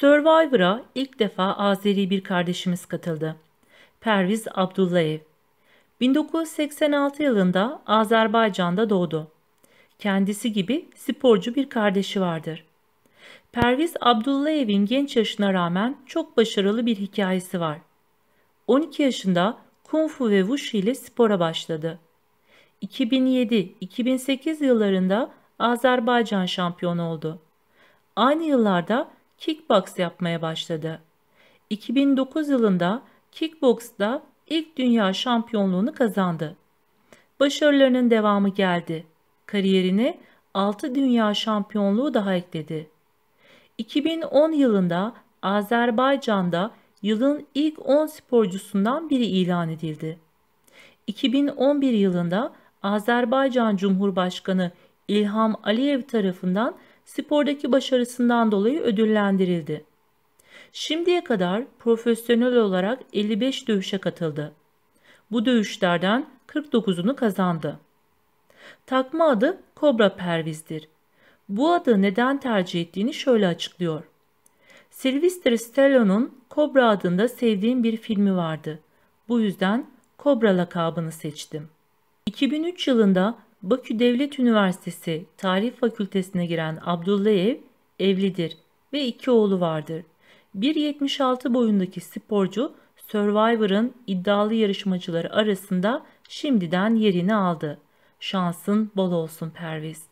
Survivor'a ilk defa Azeri bir kardeşimiz katıldı. Perviz Abdullayev. 1986 yılında Azerbaycan'da doğdu. Kendisi gibi sporcu bir kardeşi vardır. Perviz Abdullayev'in genç yaşına rağmen çok başarılı bir hikayesi var. 12 yaşında Kung Fu ve Wuxi ile spora başladı. 2007-2008 yıllarında Azerbaycan şampiyonu oldu. Aynı yıllarda kickbox yapmaya başladı. 2009 yılında kickbox'ta ilk dünya şampiyonluğunu kazandı. Başarılarının devamı geldi. Kariyerine 6 dünya şampiyonluğu daha ekledi. 2010 yılında Azerbaycan'da yılın ilk 10 sporcusundan biri ilan edildi. 2011 yılında Azerbaycan Cumhurbaşkanı İlham Aliyev tarafından spordaki başarısından dolayı ödüllendirildi. Şimdiye kadar profesyonel olarak 55 dövüşe katıldı. Bu dövüşlerden 49'unu kazandı. Takma adı Kobra Perviz'dir. Bu adı neden tercih ettiğini şöyle açıklıyor. Sylvester Stallone'un Kobra adında sevdiğim bir filmi vardı. Bu yüzden Kobra lakabını seçtim. 2003 yılında Bakü Devlet Üniversitesi Tarih Fakültesine giren Abdullayev evlidir ve iki oğlu vardır. 1.76 boyundaki sporcu Survivor'ın iddialı yarışmacıları arasında şimdiden yerini aldı. Şansın bol olsun Perviz.